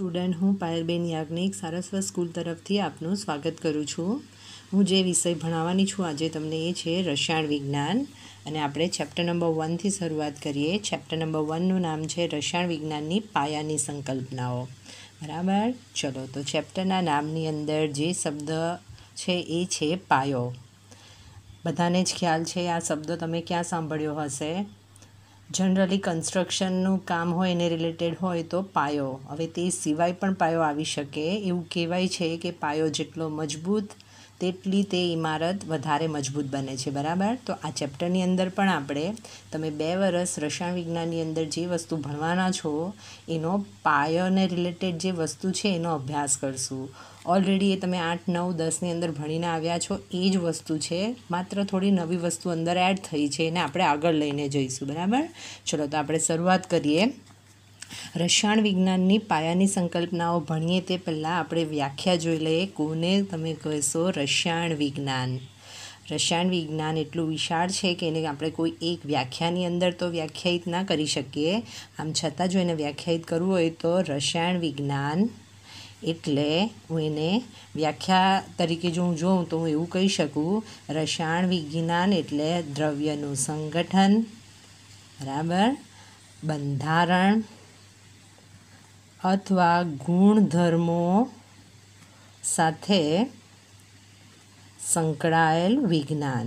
student હું પાયલબેન Yagnik Saraswat school તરફથી આપનું સ્વાગત કરું છું હું જે વિષય ભણાવવાની છું આજે તમને એ છે રસાયણ વિજ્ઞાન અને આપણે ચેપ્ટર નંબર વનથી શરૂઆત કરીએ ચેપ્ટર નંબર વનનું નામ છે રસાયણ વિજ્ઞાનની પાયાની સંકલ્પનાઓ બરાબર ચલો તો ચેપ્ટરના નામની અંદર જે શબ્દ છે એ છે પાયો બધાને જ ખ્યાલ છે આ શબ્દ તમે ક્યાં સાંભળ્યો હશે જનરલી કન્સ્ટ્રક્શનનું કામ હોય એને રિલેટેડ હોય તો પાયો હવે તે સિવાય પણ પાયો આવી શકે એવું કહેવાય છે કે પાયો જેટલો મજબૂત તેટલી તે ઇમારત વધારે મજબૂત બને છે બરાબર તો આ ચેપ્ટરની અંદર પણ આપણે તમે બે વર્ષ રસાયણ વિજ્ઞાનની અંદર જે વસ્તુ ભણવાના છો એનો પાયોને રિલેટેડ જે વસ્તુ છે એનો અભ્યાસ કરશું ઓલરેડી એ તમે આઠ નવ દસની અંદર ભણીને આવ્યા છો એ જ વસ્તુ છે માત્ર થોડી નવી વસ્તુ અંદર એડ થઈ છે એને આપણે આગળ લઈને જઈશું બરાબર ચલો તો આપણે શરૂઆત કરીએ રસાયણ વિજ્ઞાનની પાયાની સંકલ્પનાઓ ભણીએ તે પહેલાં આપણે વ્યાખ્યા જોઈ લઈએ કોને તમે કહેશો રસાયણ વિજ્ઞાન રસાયણ વિજ્ઞાન એટલું વિશાળ છે કે એને આપણે કોઈ એક વ્યાખ્યાની અંદર તો વ્યાખ્યાયિત ના કરી શકીએ આમ છતાં જો એને વ્યાખ્યાયિત કરવું હોય તો રસાયણ વિજ્ઞાન એટલે હું એને વ્યાખ્યા તરીકે જો હું જોઉં તો હું એવું કહી શકું રસાયણ વિજ્ઞાન એટલે દ્રવ્યનું સંગઠન બરાબર બંધારણ અથવા ગુણધર્મો સાથે સંકળાયેલ વિજ્ઞાન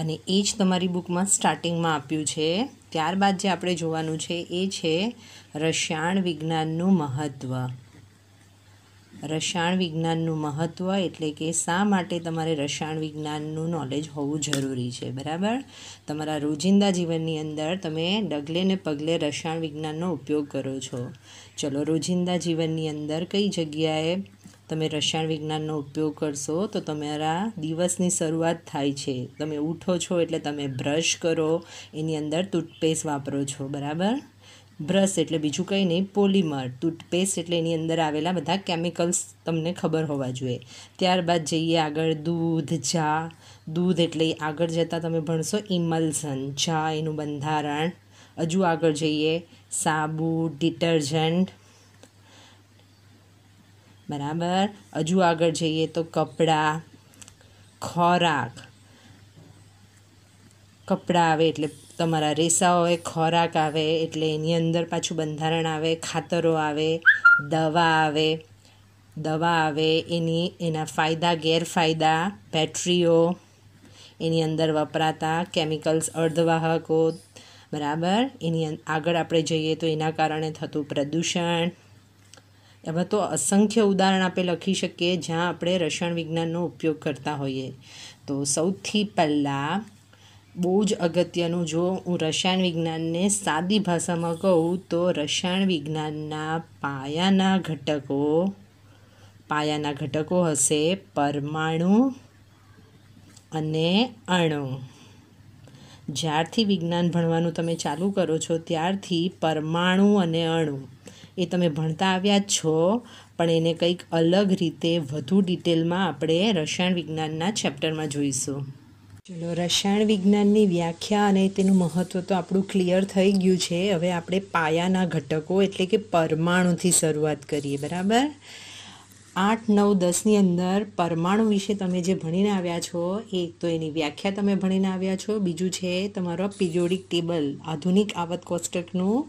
અને એ જ તમારી બુકમાં સ્ટાર્ટિંગમાં આપ્યું છે ત્યારબાદ જે આપણે જોવાનું છે એ છે રસાયણ વિજ્ઞાનનું મહત્ત્વ રસાયણ વિજ્ઞાનનું મહત્ત્વ એટલે કે શા માટે તમારે રસાયણ વિજ્ઞાનનું નોલેજ હોવું જરૂરી છે બરાબર તમારા રોજિંદા જીવનની અંદર તમે ડગલે ને પગલે રસાયણ વિજ્ઞાનનો ઉપયોગ કરો છો ચલો રોજિંદા જીવનની અંદર કઈ જગ્યાએ તમે રસાયણ વિજ્ઞાનનો ઉપયોગ કરશો તો તમારા દિવસની શરૂઆત થાય છે તમે ઉઠો છો એટલે તમે બ્રશ કરો એની અંદર ટૂથપેસ્ટ વાપરો છો બરાબર બ્રશ એટલે બીજું કંઈ નહીં પોલીમર ટૂથપેસ્ટ એટલે એની અંદર આવેલા બધા કેમિકલ્સ તમને ખબર હોવા જોઈએ ત્યારબાદ જઈએ આગળ દૂધ ચા દૂધ એટલે આગળ જતાં તમે ભણશો ઇમલ્સન ચા એનું બંધારણ હજુ આગળ જઈએ સાબુ ડિટર્જન્ટ બરાબર હજુ આગળ જઈએ તો કપડાં ખોરાક કપડાં આવે એટલે તમારા રેસાઓ આવે ખોરાક આવે એટલે એની અંદર પાછું બંધારણ આવે ખાતરો આવે દવા આવે દવા આવે એની એના ફાયદા ગેરફાયદા બેટરીઓ એની અંદર વપરાતા કેમિકલ્સ અર્ધવાહકો બરાબર એની આગળ આપણે જઈએ તો એના કારણે થતું પ્રદૂષણ એમાં તો અસંખ્ય ઉદાહરણ આપણે લખી શકીએ જ્યાં આપણે રસાયણ વિજ્ઞાનનો ઉપયોગ કરતા હોઈએ તો સૌથી પહેલાં બહુ જ અગત્યનું જો હું રસાયણ વિજ્ઞાનને સાદી ભાષામાં કહું તો રસાયણ વિજ્ઞાનના પાયાના ઘટકો પાયાના ઘટકો હશે પરમાણુ અને અણુ જ્યારથી વિજ્ઞાન ભણવાનું તમે ચાલુ કરો છો ત્યારથી પરમાણુ અને અણુ એ તમે ભણતા આવ્યા જ છો પણ એને કંઈક અલગ રીતે વધુ ડિટેલમાં આપણે રસાયણ વિજ્ઞાનના ચેપ્ટરમાં જોઈશું ચલો રસાયણ વિજ્ઞાનની વ્યાખ્યા અને તેનું મહત્ત્વ તો આપણું ક્લિયર થઈ ગયું છે હવે આપણે પાયાના ઘટકો એટલે કે પરમાણુથી શરૂઆત કરીએ બરાબર આઠ નવ દસની અંદર પરમાણુ વિશે તમે જે ભણીને આવ્યા છો એક તો એની વ્યાખ્યા તમે ભણીને આવ્યા છો બીજું છે તમારો પિરિયોડિક ટેબલ આધુનિક આવત કોષ્ટકનું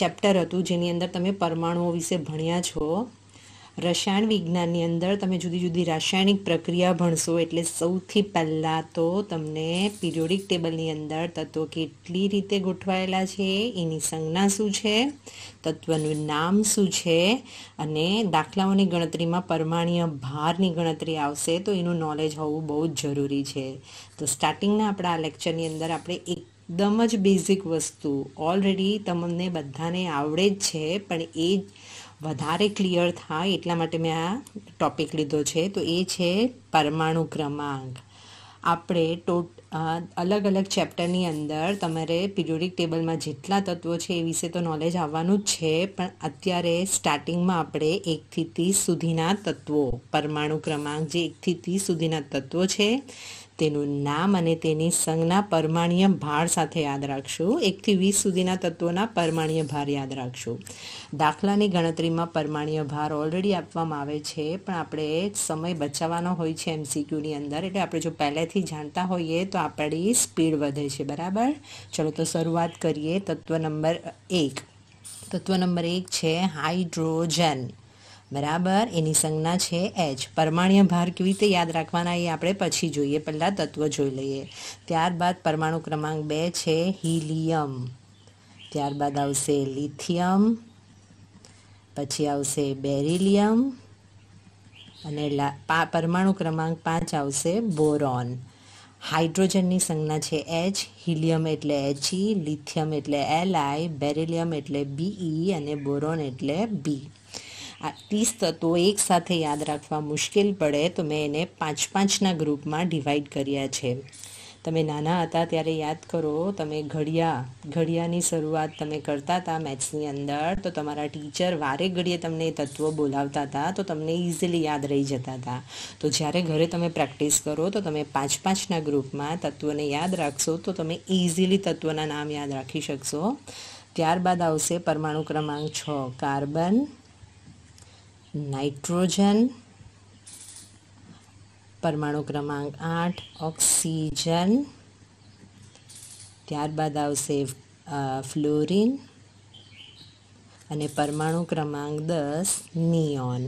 ચેપ્ટર હતું જેની અંદર તમે પરમાણુઓ વિશે ભણ્યા છો રસાયણ વિજ્ઞાનની અંદર તમે જુદી જુદી રાસાયણિક પ્રક્રિયા ભણશો એટલે સૌથી પહેલાં તો તમને પિરિયોડિક ટેબલની અંદર તત્વો કેટલી રીતે ગોઠવાયેલા છે એની સંજ્ઞા શું છે તત્વનું નામ શું છે અને દાખલાઓની ગણતરીમાં પરમાણીય ભારની ગણતરી આવશે તો એનું નોલેજ હોવું બહુ જ જરૂરી છે તો સ્ટાર્ટિંગના આપણા આ લેક્ચરની અંદર આપણે એક એકદમ જ બેઝિક વસ્તુ ઓલરેડી તમને બધાને આવડે જ છે પણ એ વધારે ક્લિયર થાય એટલા માટે મેં આ ટોપિક લીધો છે તો એ છે પરમાણુ ક્રમાંક આપણે ટોટ અલગ અલગ ચેપ્ટરની અંદર તમારે પિરિયોડિક ટેબલમાં જેટલા તત્વો છે એ વિશે તો નોલેજ આવવાનું જ છે પણ અત્યારે સ્ટાર્ટિંગમાં આપણે એકથી ત્રીસ સુધીના તત્વો પરમાણુ ક્રમાંક જે એકથી ત્રીસ સુધીના તત્વો છે તેનું નામ અને તેની સંજ્ઞા પરમાણીય ભાર સાથે યાદ રાખશું એકથી વીસ સુધીના તત્વોના પરમાણીય ભાર યાદ રાખશું દાખલાની ગણતરીમાં પરમાણીય ભાર ઓલરેડી આપવામાં આવે છે પણ આપણે સમય બચાવવાનો હોય છે એમસીક્યુની અંદર એટલે આપણે જો પહેલેથી જાણતા હોઈએ તો આપણી સ્પીડ વધે છે બરાબર ચલો તો શરૂઆત કરીએ તત્વ નંબર એક તત્વ નંબર એક છે હાઇડ્રોજન બરાબર એની સંજ્ઞા છે એચ પરમાણીય ભાર કેવી રીતે યાદ રાખવાના એ આપણે પછી જોઈએ પહેલાં તત્વ જોઈ લઈએ ત્યારબાદ પરમાણુ ક્રમાંક બે છે હિલિયમ ત્યારબાદ આવશે લિથિયમ પછી આવશે બેરિલિયમ અને પરમાણુ ક્રમાંક પાંચ આવશે બોરોન હાઇડ્રોજનની સંજ્ઞા છે એચ હિલિયમ એટલે એચઈ લિથિયમ એટલે એલ આઈ બેરિલિયમ એટલે બીઈ અને બોરોન એટલે બી આ ત્રીસ તત્વો એકસાથે યાદ રાખવા મુશ્કેલ પડે તો મેં એને પાંચ પાંચના ગ્રુપમાં ડિવાઈડ કર્યા છે તમે નાના હતા ત્યારે યાદ કરો તમે ઘડિયા ઘડિયાની શરૂઆત તમે કરતા હતા મેથ્સની અંદર તો તમારા ટીચર વારે ઘડીએ તમને તત્વો બોલાવતા હતા તો તમને ઇઝીલી યાદ રહી જતા હતા તો જ્યારે ઘરે તમે પ્રેક્ટિસ કરો તો તમે પાંચ પાંચના ગ્રુપમાં તત્વોને યાદ રાખશો તો તમે ઇઝીલી તત્વના નામ યાદ રાખી શકશો ત્યારબાદ આવશે પરમાણુ ક્રમાંક છ કાર્બન નાઇટ્રોજન પરમાણુ ક્રમાંક આઠ ઓક્સિજન ત્યારબાદ આવશે ફ્લોરિન અને પરમાણુ ક્રમાંક દસ નિયોન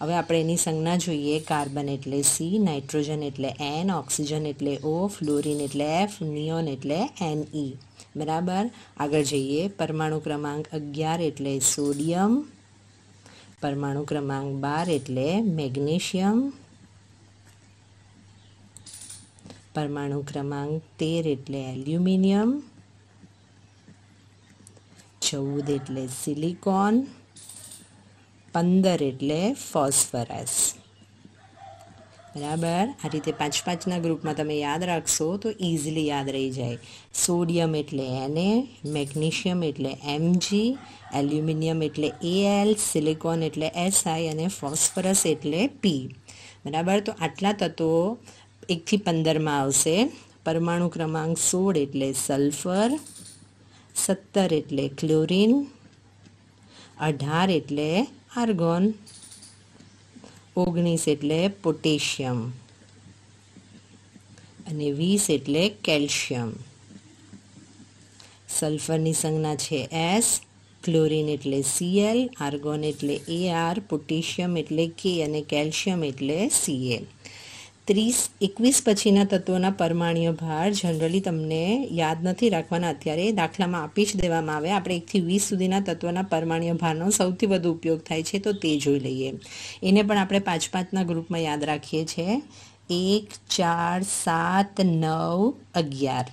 હવે આપણે એની સંજ્ઞા જોઈએ કાર્બન એટલે સી નાઇટ્રોજન એટલે એન ઓક્સિજન એટલે ઓ ફ્લોરિન એટલે એફ નિયોન એટલે એન ઈ બરાબર આગળ જઈએ પરમાણુ ક્રમાંક અગિયાર એટલે સોડિયમ પરમાણુ ક્રમાંક બાર એટલે મેગ્નેશિયમ પરમાણુ ક્રમાંક તેર એટલે એલ્યુમિનિયમ ચૌદ એટલે સિલિકોન પંદર એટલે ફોસ્ફરસ બરાબર આ રીતે પાંચ પાંચના ગ્રુપમાં તમે યાદ રાખશો તો ઇઝીલી યાદ રહી જાય સોડિયમ એટલે એને મેગ્નેશિયમ એટલે એમજી એલ્યુમિનિયમ એટલે એલ સિલિકોન એટલે એસઆઈ અને ફોસ્ફરસ એટલે પી બરાબર તો આટલા તત્વો એકથી પંદરમાં આવશે પરમાણુ ક્રમાંક સોળ એટલે સલ્ફર સત્તર એટલે ક્લોરિન અઢાર એટલે આર્ગોન ઓગણીસ એટલે પોટેશિયમ અને વીસ એટલે કેલ્શિયમ સલ્ફરની સંજ્ઞા છે એસ ક્લોરિન એટલે સીએલ આર્ગોન એટલે એ આર પોટેશિયમ એટલે કે અને કેલ્શિયમ એટલે સીએલ ત્રીસ એકવીસ પછીના તત્વોના પરમાણીય ભાર જનરલી તમને યાદ નથી રાખવાના અત્યારે દાખલામાં આપી જ દેવામાં આવે આપણે એકથી વીસ સુધીના તત્વોના પરમાણીય ભારનો સૌથી વધુ ઉપયોગ થાય છે તો તે જોઈ લઈએ એને પણ આપણે પાંચ પાંચના ગ્રુપમાં યાદ રાખીએ છીએ એક ચાર સાત નવ અગિયાર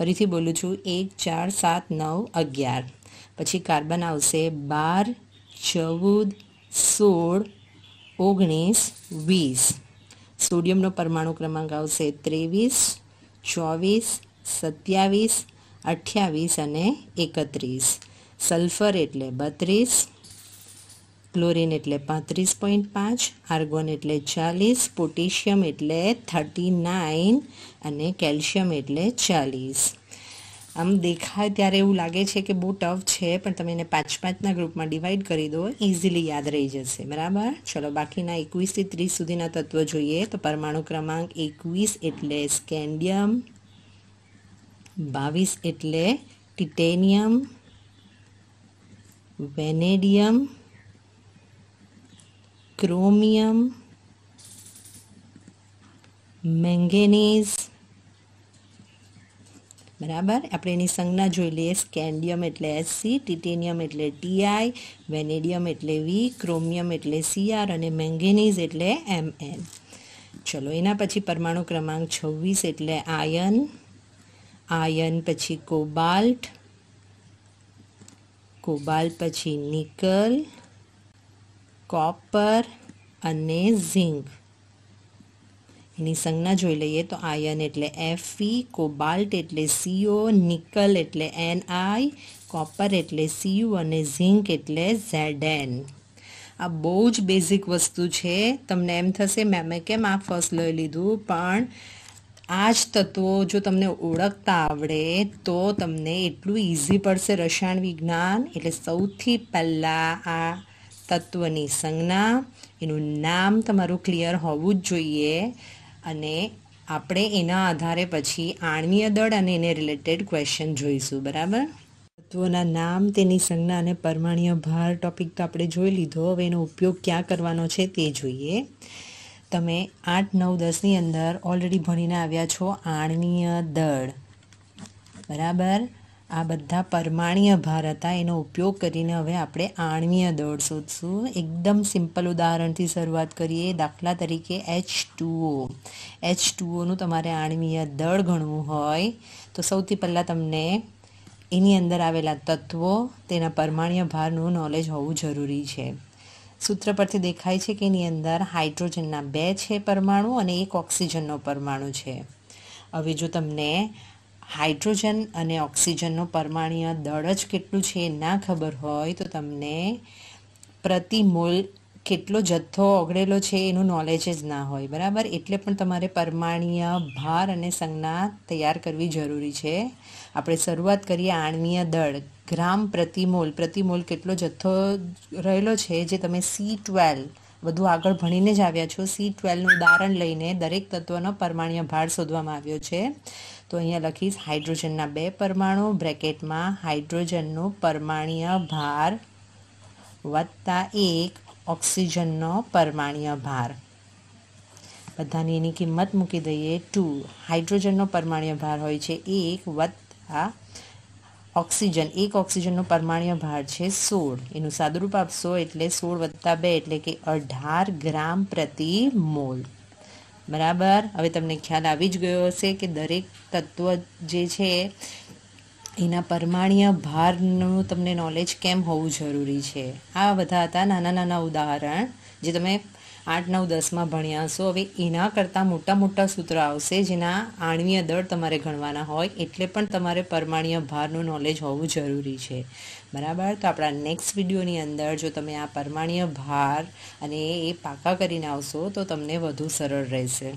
ફરીથી બોલું છું એક ચાર સાત નવ અગિયાર પછી કાર્બન આવશે બાર ચૌદ સોળ ઓગણીસ વીસ સોડિયમનો પરમાણુ ક્રમાંક આવશે ત્રેવીસ ચોવીસ સત્યાવીસ અઠ્યાવીસ અને એકત્રીસ સલ્ફર એટલે બત્રીસ ક્લોરિન એટલે પાંત્રીસ પોઈન્ટ પાંચ આર્ગોન એટલે ચાલીસ પોટેશિયમ એટલે થર્ટી નાઇન અને કેલ્શિયમ એટલે ચાલીસ આમ દેખાય ત્યારે એવું લાગે છે કે બહુ ટફ છે પણ તમે એને પાંચ પાંચના ગ્રુપમાં ડિવાઈડ કરી દો ઇઝીલી યાદ રહી જશે બરાબર ચલો બાકીના એકવીસથી ત્રીસ સુધીના તત્વો જોઈએ તો પરમાણુ ક્રમાંક એકવીસ એટલે સ્કેન્ડિયમ બાવીસ એટલે ટિટેનિયમ વેનેડિયમ ક્રોમિયમ મેંગેનીઝ બરાબર આપણે એની સંજ્ઞા જોઈ લઈએ સ્કેન્ડિયમ એટલે એસસી ટિટેનિયમ એટલે ટીઆઈ વેનેડિયમ એટલે વી ક્રોમિયમ એટલે સીઆર અને મેંગેનીઝ એટલે એમએન ચલો એના પછી પરમાણુ ક્રમાંક છવ્વીસ એટલે આયન આયન પછી કોબાલ્ટ કોબાલ્ટ પછી નિકલ કોપર અને ઝિંક એની સંજ્ઞા જોઈ લઈએ તો આયન એટલે એફઈ કોબાલ્ટ એટલે સીઓ નિકલ એટલે એન આઈ કોપર એટલે સીયુ અને ઝિંક એટલે ઝેડ એન આ બહુ જ બેઝિક વસ્તુ છે તમને એમ થશે મેમે કેમ આ ફર્સ્ટ લઈ લીધું પણ આ જ તત્વો જો તમને ઓળખતા આવડે તો તમને એટલું ઇઝી પડશે રસાયણ વિજ્ઞાન એટલે સૌથી પહેલાં આ તત્વની સંજ્ઞા એનું નામ તમારું ક્લિયર હોવું જ જોઈએ અને આપણે એના આધારે પછી આણ્વીય દળ અને એને રિલેટેડ ક્વેશ્ચન જોઈશું બરાબર તત્વોના નામ તેની સંજ્ઞા અને પરમાણીય ભાર ટોપિક તો આપણે જોઈ લીધો હવે એનો ઉપયોગ ક્યાં કરવાનો છે તે જોઈએ તમે આઠ નવ દસની અંદર ઓલરેડી ભણીને આવ્યા છો આણ્વીય દળ બરાબર આ બધા પરમાણીય ભાર હતા એનો ઉપયોગ કરીને હવે આપણે આણવીય દળ શોધશું એકદમ સિમ્પલ ઉદાહરણથી શરૂઆત કરીએ દાખલા તરીકે એચ ટુઓ એચ ટુઓનું તમારે આણવીય દળ ગણવું હોય તો સૌથી પહેલાં તમને એની અંદર આવેલા તત્વો તેના પરમાણીય ભારનું નોલેજ હોવું જરૂરી છે સૂત્ર પરથી દેખાય છે કે એની અંદર હાઇડ્રોજનના બે છે પરમાણુ અને એક ઓક્સિજનનો પરમાણુ છે હવે જો તમને હાઇડ્રોજન અને ઓક્સિજનનો પરમાણીય દળ જ કેટલું છે એ ના ખબર હોય તો તમને પ્રતિ મોલ કેટલો જથ્થો ઓગળેલો છે એનું નોલેજ જ ના હોય બરાબર એટલે પણ તમારે પરમાણીય ભાર અને સંજ્ઞા તૈયાર કરવી જરૂરી છે આપણે શરૂઆત કરીએ આણ્વીય દળ ગ્રામ પ્રતિમોલ પ્રતિમોલ કેટલો જથ્થો રહેલો છે જે તમે સી ટ્વેલ્વ વધુ આગળ ભણીને જ આવ્યા છો સી ટ્વેલ્વનું ઉદાહરણ લઈને દરેક તત્વનો પરમાણીય ભાર શોધવામાં આવ્યો છે તો અહીંયા લખીશ હાઇડ્રોજનના બે પરમાણુ બ્રેકેટમાં હાઇડ્રોજનનો પરમાણીય ભાર વત્તા એક ઓક્સિજનનો પરમાણીય ભાર બધાની એની કિંમત મૂકી દઈએ ટુ હાઇડ્રોજનનો પરમાણીય ભાર હોય છે એક વત્તા ઓક્સિજન એક ઓક્સિજનનો પરમાણ્ય ભાર છે સોળ એનું સાદુરૂપ આપશો એટલે સોળ વત્તા બે એટલે કે અઢાર ગ્રામ પ્રતિ મોલ બરાબર હવે તમને ખ્યાલ આવી જ ગયો હશે કે દરેક તત્વ જે છે એના પરમાણીય ભારનું તમને નોલેજ કેમ હોવું જરૂરી છે આ બધા હતા નાના નાના ઉદાહરણ જે તમે આઠ નવ દસમાં ભણ્યા હશો હવે એના કરતાં મોટા મોટા સૂત્ર આવશે જેના આણવીય દળ તમારે ગણવાના હોય એટલે પણ તમારે પરમાણીય ભારનું નોલેજ હોવું જરૂરી છે બરાબર તો આપણા નેક્સ્ટ વિડીયોની અંદર જો તમે આ પરમાણીય ભાર અને એ પાકા કરીને આવશો તો તમને વધુ સરળ રહેશે